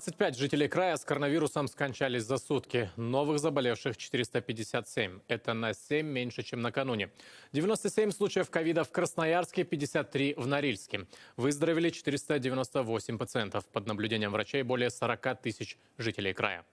25 жителей края с коронавирусом скончались за сутки. Новых заболевших 457. Это на 7 меньше, чем накануне. 97 случаев ковида в Красноярске, 53 в Норильске. Выздоровели 498 пациентов. Под наблюдением врачей более 40 тысяч жителей края.